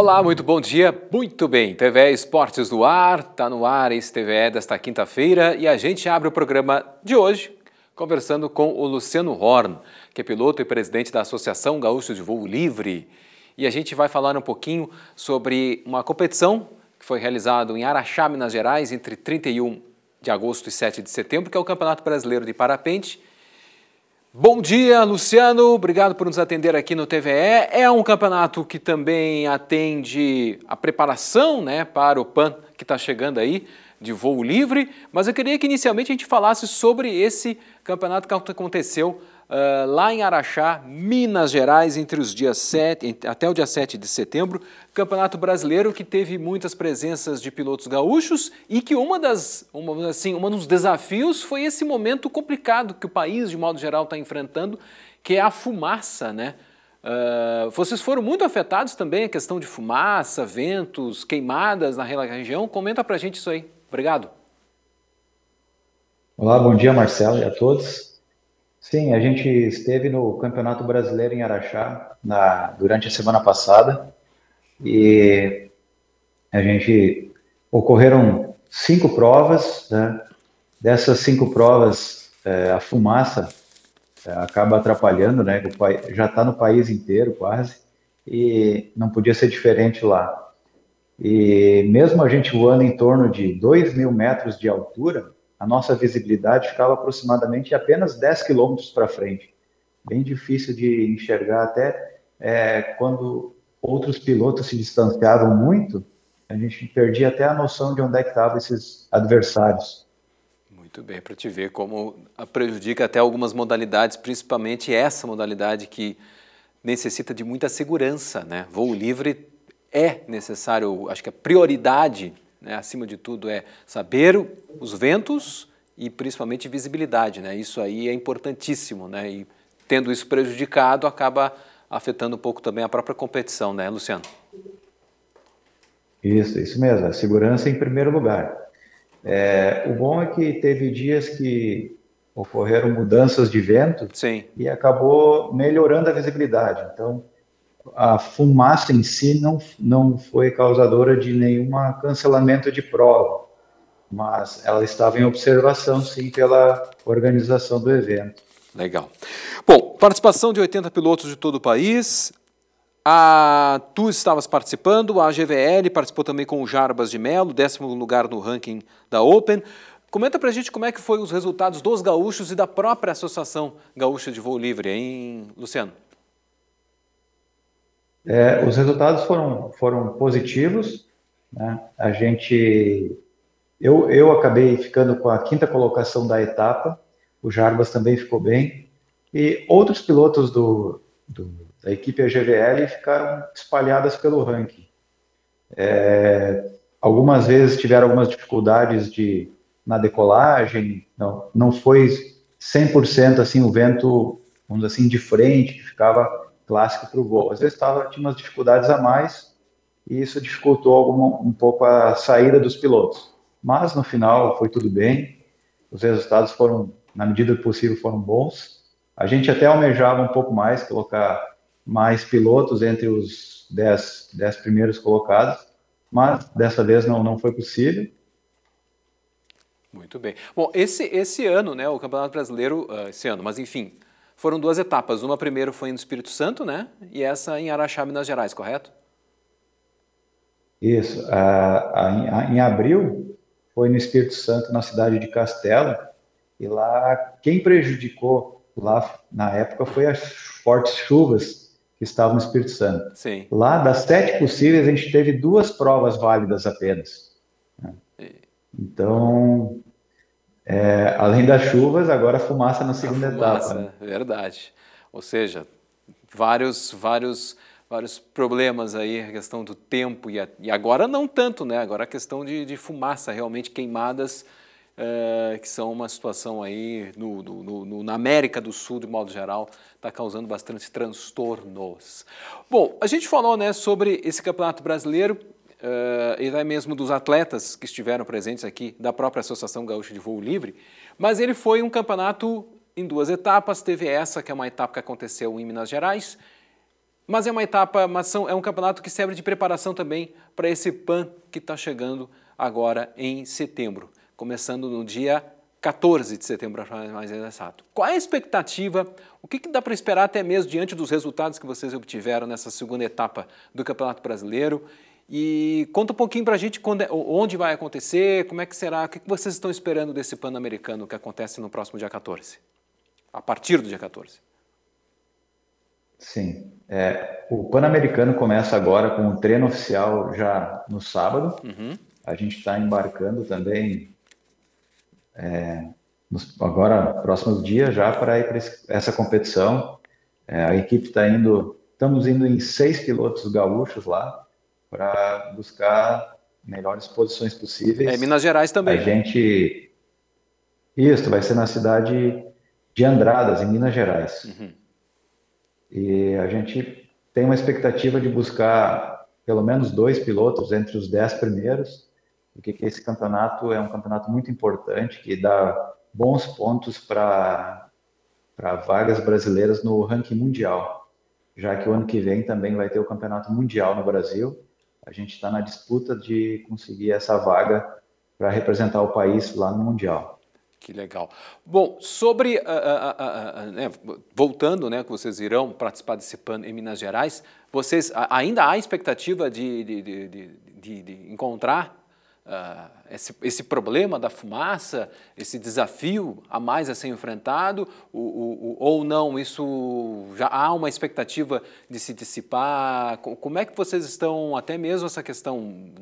Olá, muito bom dia, muito bem. TV Esportes do ar, está no ar esse TVE desta quinta-feira e a gente abre o programa de hoje conversando com o Luciano Horn, que é piloto e presidente da Associação Gaúcho de Voo Livre. E a gente vai falar um pouquinho sobre uma competição que foi realizada em Araxá, Minas Gerais, entre 31 de agosto e 7 de setembro, que é o Campeonato Brasileiro de Parapente Bom dia, Luciano. Obrigado por nos atender aqui no TVE. É um campeonato que também atende a preparação né, para o PAN que está chegando aí de voo livre, mas eu queria que inicialmente a gente falasse sobre esse campeonato que aconteceu uh, lá em Araxá, Minas Gerais, entre os dias 7, até o dia 7 de setembro, campeonato brasileiro que teve muitas presenças de pilotos gaúchos e que uma das, uma, assim, um dos desafios foi esse momento complicado que o país, de modo geral, está enfrentando, que é a fumaça, né? Uh, vocês foram muito afetados também, a questão de fumaça, ventos, queimadas na região. Comenta pra gente isso aí. Obrigado. Olá, bom dia, Marcelo, e a todos. Sim, a gente esteve no Campeonato Brasileiro em Araxá na, durante a semana passada e a gente ocorreram cinco provas. Né? Dessas cinco provas, é, a fumaça é, acaba atrapalhando, né? Já está no país inteiro quase e não podia ser diferente lá. E mesmo a gente voando em torno de 2 mil metros de altura, a nossa visibilidade ficava aproximadamente apenas 10 quilômetros para frente. Bem difícil de enxergar, até é, quando outros pilotos se distanciavam muito, a gente perdia até a noção de onde é que estavam esses adversários. Muito bem, para te ver como prejudica até algumas modalidades, principalmente essa modalidade que necessita de muita segurança, né? Voo livre é necessário, acho que a prioridade, né, acima de tudo, é saber os ventos e principalmente visibilidade. Né? Isso aí é importantíssimo. Né? E tendo isso prejudicado, acaba afetando um pouco também a própria competição, né, Luciano? Isso, isso mesmo. A segurança em primeiro lugar. É, o bom é que teve dias que ocorreram mudanças de vento Sim. e acabou melhorando a visibilidade. Então, a fumaça em si não, não foi causadora de nenhum cancelamento de prova, mas ela estava em observação, sim, pela organização do evento. Legal. Bom, participação de 80 pilotos de todo o país. A, tu estavas participando, a GVL participou também com o Jarbas de Melo, décimo lugar no ranking da Open. Comenta pra gente como é que foi os resultados dos gaúchos e da própria Associação Gaúcha de Voo Livre, hein, Luciano? É, os resultados foram, foram positivos. Né? A gente, eu, eu acabei ficando com a quinta colocação da etapa. O Jarbas também ficou bem. E outros pilotos do, do da equipe AGVL ficaram espalhadas pelo ranking. É, algumas vezes tiveram algumas dificuldades de, na decolagem, não, não foi 100% assim o vento, vamos dizer assim, de frente, que ficava clássica para o gol. Às vezes tava, tinha umas dificuldades a mais e isso dificultou um pouco a saída dos pilotos. Mas no final foi tudo bem, os resultados foram, na medida do possível, foram bons. A gente até almejava um pouco mais, colocar mais pilotos entre os 10, 10 primeiros colocados, mas dessa vez não, não foi possível. Muito bem. Bom, esse, esse ano, né, o Campeonato Brasileiro, ah, esse ano, mas enfim, foram duas etapas. Uma primeiro foi no Espírito Santo, né? E essa em Araxá, Minas Gerais, correto? Isso. A, a, a, em abril foi no Espírito Santo, na cidade de Castelo, e lá quem prejudicou lá na época foi as fortes chuvas que estavam no Espírito Santo. Sim. Lá das sete possíveis a gente teve duas provas válidas apenas. Então é, além das chuvas, agora a fumaça é na segunda a fumaça, etapa. Né? Verdade. Ou seja, vários, vários, vários problemas aí, a questão do tempo e, a, e agora não tanto, né? Agora a questão de, de fumaça, realmente queimadas, é, que são uma situação aí no, no, no, na América do Sul, de modo geral, está causando bastante transtornos. Bom, a gente falou né, sobre esse campeonato brasileiro uh, e mesmo dos atletas que estiveram presentes aqui da própria Associação Gaúcha de Voo Livre, mas ele foi um campeonato em duas etapas. Teve essa, que é uma etapa que aconteceu em Minas Gerais, mas é uma etapa, mas são, é um campeonato que serve de preparação também para esse PAN que está chegando agora em setembro, começando no dia 14 de setembro, para mais exato. Qual é a expectativa? O que, que dá para esperar até mesmo diante dos resultados que vocês obtiveram nessa segunda etapa do Campeonato Brasileiro e conta um pouquinho para a gente quando, é, onde vai acontecer, como é que será, o que vocês estão esperando desse Pan-Americano que acontece no próximo dia 14, a partir do dia 14. Sim, é, o Pan-Americano começa agora com o treino oficial já no sábado. Uhum. A gente está embarcando também é, nos, agora, próximos dias, já para ir para essa competição. É, a equipe está indo, estamos indo em seis pilotos gaúchos lá, para buscar melhores posições possíveis. É, Minas Gerais também. A né? gente. Isso, vai ser na cidade de Andradas, em Minas Gerais. Uhum. E a gente tem uma expectativa de buscar pelo menos dois pilotos entre os dez primeiros, porque esse campeonato é um campeonato muito importante que dá bons pontos para vagas brasileiras no ranking mundial, já que o ano que vem também vai ter o campeonato mundial no Brasil a gente está na disputa de conseguir essa vaga para representar o país lá no Mundial. Que legal. Bom, sobre, uh, uh, uh, né, voltando, né, que vocês irão participar desse PAN em Minas Gerais, vocês ainda há expectativa de, de, de, de encontrar ah, esse, esse, problema da fumaça, esse desafio a mais a ser enfrentado, ou, ou, ou não? Isso já há uma expectativa de se dissipar? Como é que vocês estão, até mesmo essa questão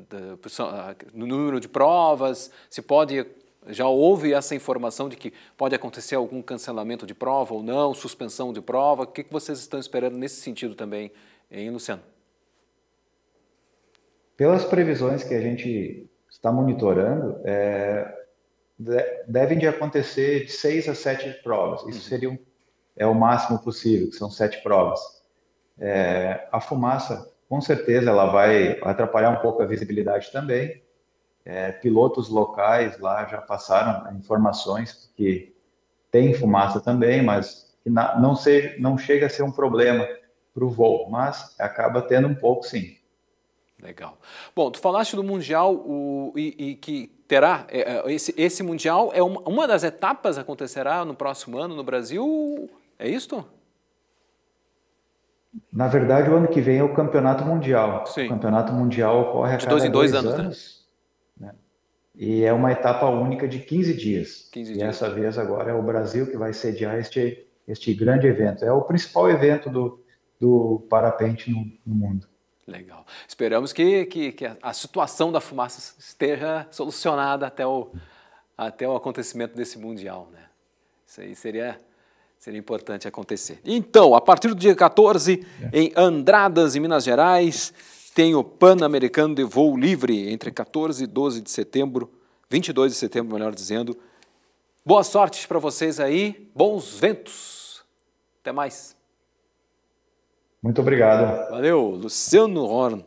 do ah, número de provas? Se pode já houve essa informação de que pode acontecer algum cancelamento de prova ou não, suspensão de prova? O que vocês estão esperando nesse sentido também, hein, Luciano? Pelas previsões que a gente está monitorando, é, devem de acontecer de seis a sete provas. Isso uhum. seria um, é o máximo possível, que são sete provas. É, a fumaça, com certeza, ela vai atrapalhar um pouco a visibilidade também. É, pilotos locais lá já passaram informações que tem fumaça também, mas na, não, seja, não chega a ser um problema para o voo, mas acaba tendo um pouco, sim. Legal. Bom, tu falaste do Mundial o, e, e que terá, é, é, esse, esse Mundial é uma, uma das etapas acontecerá no próximo ano no Brasil, é isto? Na verdade, o ano que vem é o Campeonato Mundial. Sim. O Campeonato Mundial ocorre a de cada dois em dois, dois anos. Né? anos né? E é uma etapa única de 15 dias. 15 e dias. essa vez agora é o Brasil que vai sediar este, este grande evento. É o principal evento do, do parapente no, no mundo. Legal. Esperamos que, que, que a situação da fumaça esteja solucionada até o, até o acontecimento desse Mundial. Né? Isso aí seria, seria importante acontecer. Então, a partir do dia 14, é. em Andradas, em Minas Gerais, tem o Pan-Americano de Voo Livre, entre 14 e 12 de setembro, 22 de setembro, melhor dizendo. Boa sorte para vocês aí, bons ventos. Até mais. Muito obrigado. Valeu, Luciano Horn,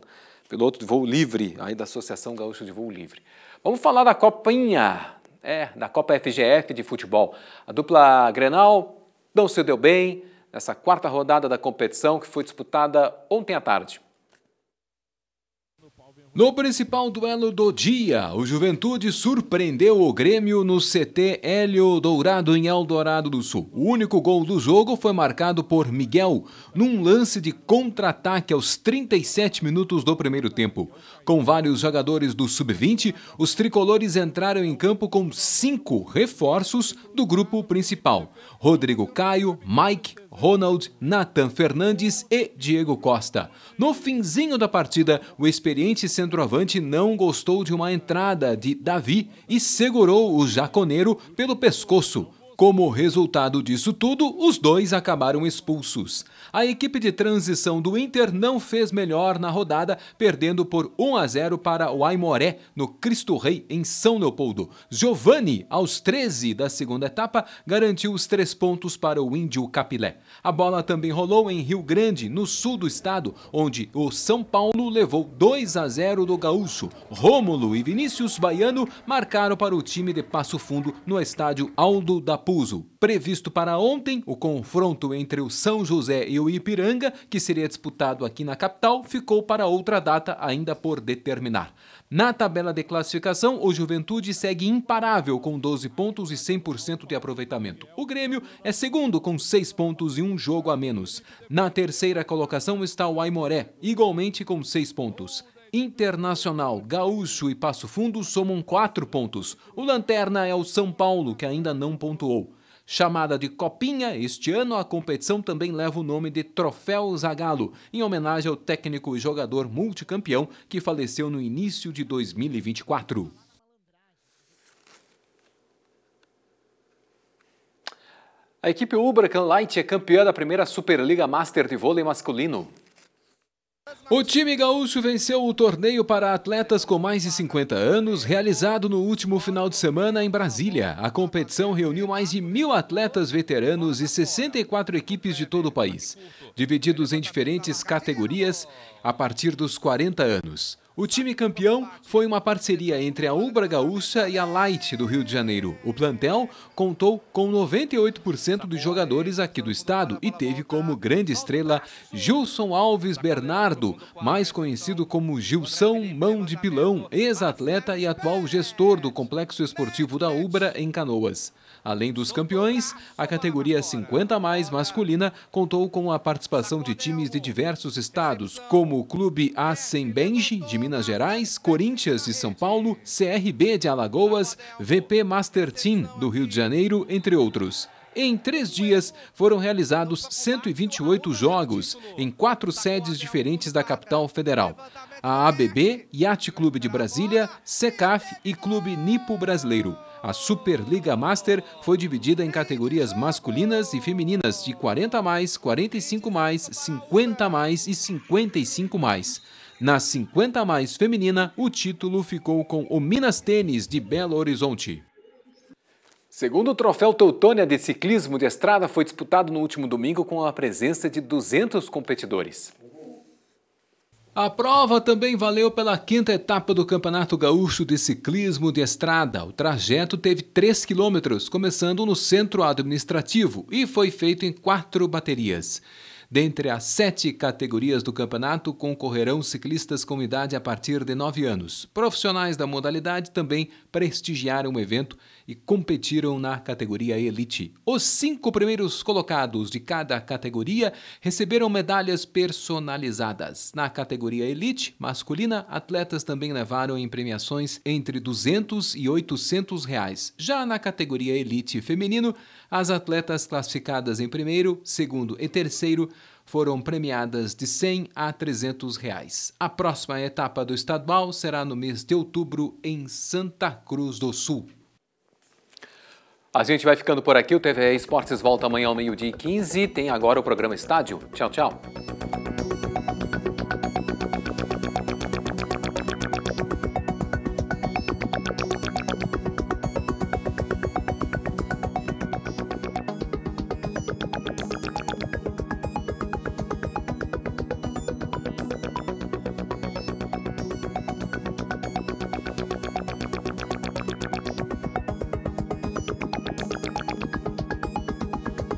piloto de voo livre, aí da Associação Gaúcha de Voo Livre. Vamos falar da Copinha, é, da Copa FGF de futebol. A dupla Grenal não se deu bem nessa quarta rodada da competição que foi disputada ontem à tarde. No principal duelo do dia, o Juventude surpreendeu o Grêmio no CT Hélio Dourado em Eldorado do Sul. O único gol do jogo foi marcado por Miguel num lance de contra-ataque aos 37 minutos do primeiro tempo. Com vários jogadores do sub-20, os tricolores entraram em campo com cinco reforços do grupo principal: Rodrigo Caio, Mike, Ronald, Nathan Fernandes e Diego Costa. No finzinho da partida, o experiente centroavante não gostou de uma entrada de Davi e segurou o jaconeiro pelo pescoço. Como resultado disso tudo, os dois acabaram expulsos. A equipe de transição do Inter não fez melhor na rodada, perdendo por 1 a 0 para o Aimoré no Cristo Rei em São Leopoldo. Giovanni, aos 13 da segunda etapa, garantiu os três pontos para o Índio Capilé. A bola também rolou em Rio Grande, no sul do estado, onde o São Paulo levou 2 a 0 do Gaúcho. Rômulo e Vinícius Baiano marcaram para o time de Passo Fundo no estádio Aldo da Pú Previsto para ontem, o confronto entre o São José e o Ipiranga, que seria disputado aqui na capital, ficou para outra data ainda por determinar. Na tabela de classificação, o Juventude segue imparável com 12 pontos e 100% de aproveitamento. O Grêmio é segundo com 6 pontos e um jogo a menos. Na terceira colocação está o Aimoré, igualmente com 6 pontos. Internacional, Gaúcho e Passo Fundo somam quatro pontos. O Lanterna é o São Paulo, que ainda não pontuou. Chamada de Copinha, este ano a competição também leva o nome de Troféu Zagallo, em homenagem ao técnico e jogador multicampeão que faleceu no início de 2024. A equipe Huracán Light é campeã da primeira Superliga Master de vôlei masculino. O time gaúcho venceu o torneio para atletas com mais de 50 anos, realizado no último final de semana em Brasília. A competição reuniu mais de mil atletas veteranos e 64 equipes de todo o país, divididos em diferentes categorias a partir dos 40 anos. O time campeão foi uma parceria entre a Ubra Gaúcha e a Light do Rio de Janeiro. O plantel contou com 98% dos jogadores aqui do estado e teve como grande estrela Gilson Alves Bernardo, mais conhecido como Gilson Mão de Pilão, ex-atleta e atual gestor do Complexo Esportivo da Ubra em Canoas. Além dos campeões, a categoria 50 mais masculina contou com a participação de times de diversos estados, como o Clube Assembenge de Minas Gerais, Corinthians de São Paulo, CRB de Alagoas, VP Master Team do Rio de Janeiro, entre outros. Em três dias, foram realizados 128 jogos em quatro sedes diferentes da capital federal. A ABB, Yacht Clube de Brasília, SECAF e Clube Nipo Brasileiro. A Superliga Master foi dividida em categorias masculinas e femininas de 40 mais, 45 mais, 50 mais e 55 mais. Na 50 mais feminina, o título ficou com o Minas Tênis de Belo Horizonte. Segundo o troféu Teutônia de ciclismo de estrada foi disputado no último domingo com a presença de 200 competidores. A prova também valeu pela quinta etapa do Campeonato Gaúcho de Ciclismo de Estrada. O trajeto teve 3 quilômetros, começando no centro administrativo, e foi feito em quatro baterias. Dentre as sete categorias do campeonato, concorrerão ciclistas com idade a partir de nove anos. Profissionais da modalidade também prestigiaram o evento e competiram na categoria Elite. Os cinco primeiros colocados de cada categoria receberam medalhas personalizadas. Na categoria Elite masculina, atletas também levaram em premiações entre 200 e 800 reais. Já na categoria Elite feminino, as atletas classificadas em primeiro, segundo e terceiro foram premiadas de 100 a 300 reais. A próxima etapa do estadual será no mês de outubro em Santa Cruz do Sul. A gente vai ficando por aqui. O TVE Esportes volta amanhã ao meio-dia 15. Tem agora o programa Estádio. Tchau, tchau.